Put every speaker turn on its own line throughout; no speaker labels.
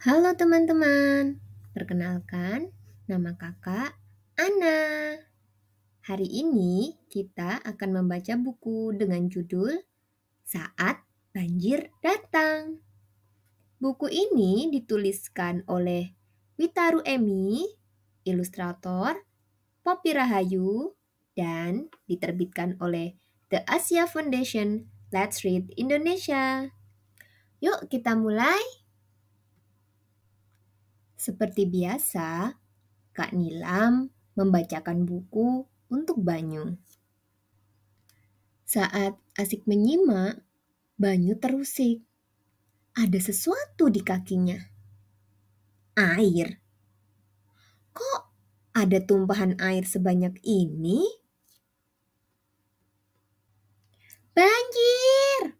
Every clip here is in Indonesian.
Halo teman-teman, perkenalkan nama kakak Ana. Hari ini kita akan membaca buku dengan judul Saat Banjir Datang. Buku ini dituliskan oleh Witaru Emi, ilustrator, Popi Rahayu, dan diterbitkan oleh The Asia Foundation Let's Read Indonesia. Yuk kita mulai! Seperti biasa, Kak Nilam membacakan buku untuk Banyu. Saat asik menyimak, Banyu terusik. Ada sesuatu di kakinya. Air. Kok ada tumpahan air sebanyak ini? Banjir!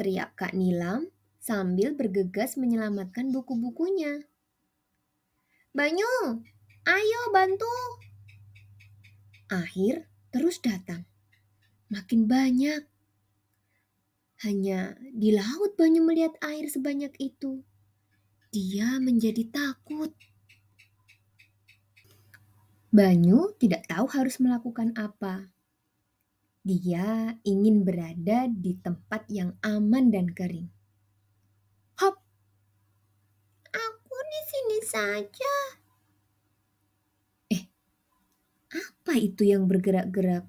Teriak Kak Nilam sambil bergegas menyelamatkan buku-bukunya. Banyu, ayo bantu. Akhir terus datang. Makin banyak. Hanya di laut Banyu melihat air sebanyak itu. Dia menjadi takut. Banyu tidak tahu harus melakukan apa. Dia ingin berada di tempat yang aman dan kering. saja. Eh, apa itu yang bergerak-gerak?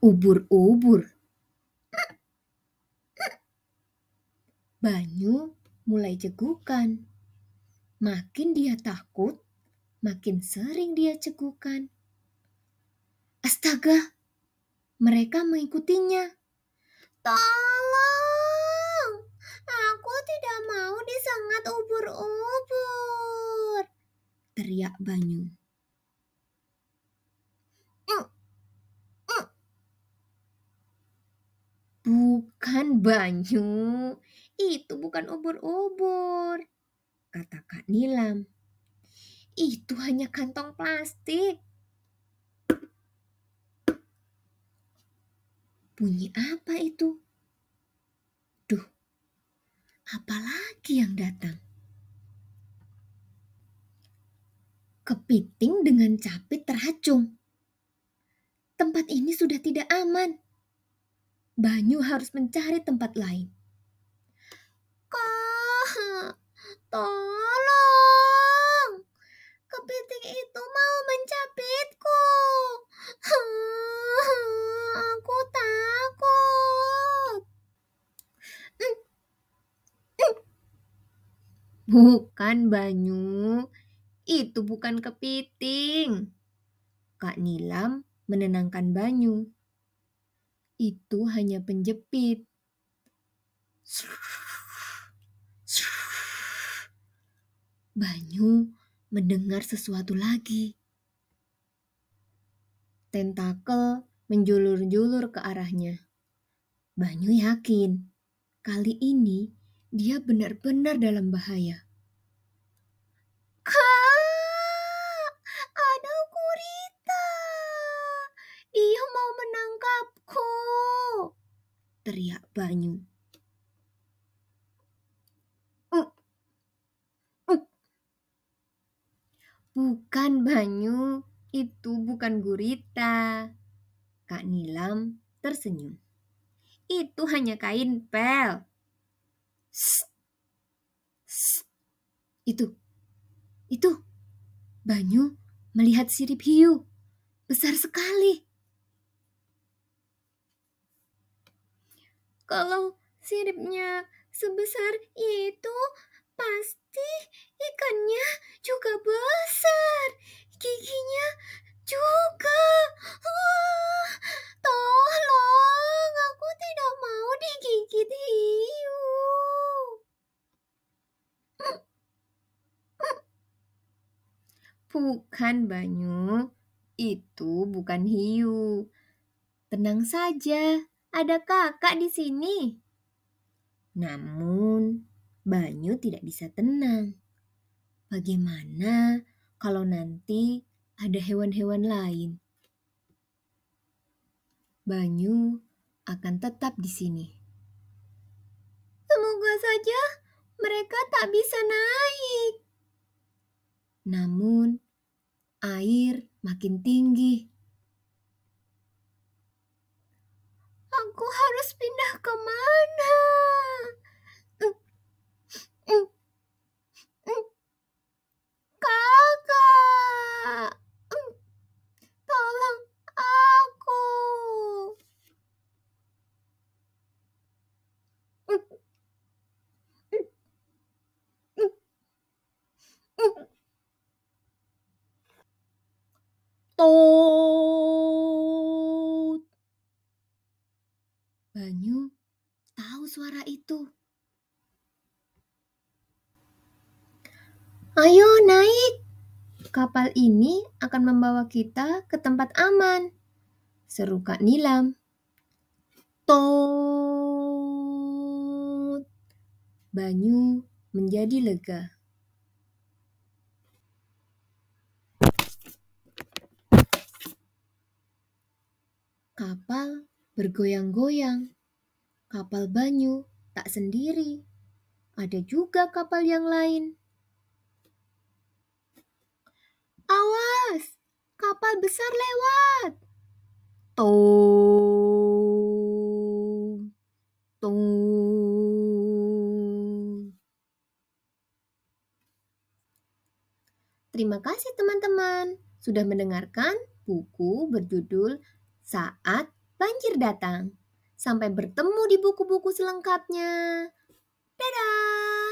Ubur-ubur. Banyu mulai cegukan. Makin dia takut, makin sering dia cegukan. Astaga, mereka mengikutinya. Tolong! sangat ubur-ubur, teriak Banyu. Mm, mm. Bukan Banyu, itu bukan ubur-ubur, kata Kak Nilam. Itu hanya kantong plastik. Bunyi apa itu? apalagi yang datang? Kepiting dengan capit terhacung. Tempat ini sudah tidak aman. Banyu harus mencari tempat lain. Kok, tolong. Bukan Banyu, itu bukan kepiting. Kak Nilam menenangkan Banyu. Itu hanya penjepit. Banyu mendengar sesuatu lagi. Tentakel menjulur-julur ke arahnya. Banyu yakin kali ini dia benar-benar dalam bahaya. Kak, ada gurita. Dia mau menangkapku. Teriak Banyu. Hmm. Hmm. Bukan Banyu, itu bukan gurita. Kak Nilam tersenyum. Itu hanya kain pel. Itu, itu. Banyu melihat sirip hiu. Besar sekali. Kalau siripnya sebesar itu, pasti ikannya juga besar. Bukan Banyu, itu bukan hiu. Tenang saja, ada kakak di sini. Namun, Banyu tidak bisa tenang. Bagaimana kalau nanti ada hewan-hewan lain? Banyu akan tetap di sini. Semoga saja mereka tak bisa naik. Namun, air makin tinggi. Aku harus pindah ke mana? Tut. Banyu tahu suara itu. Ayo naik. Kapal ini akan membawa kita ke tempat aman. Seru Kak Nilam. Tut. Banyu menjadi lega. bergoyang-goyang. Kapal banyu tak sendiri, ada juga kapal yang lain. Awas, kapal besar lewat. Tung, tung. Terima kasih teman-teman sudah mendengarkan buku berjudul Saat banjir datang. Sampai bertemu di buku-buku selengkapnya. Dadah!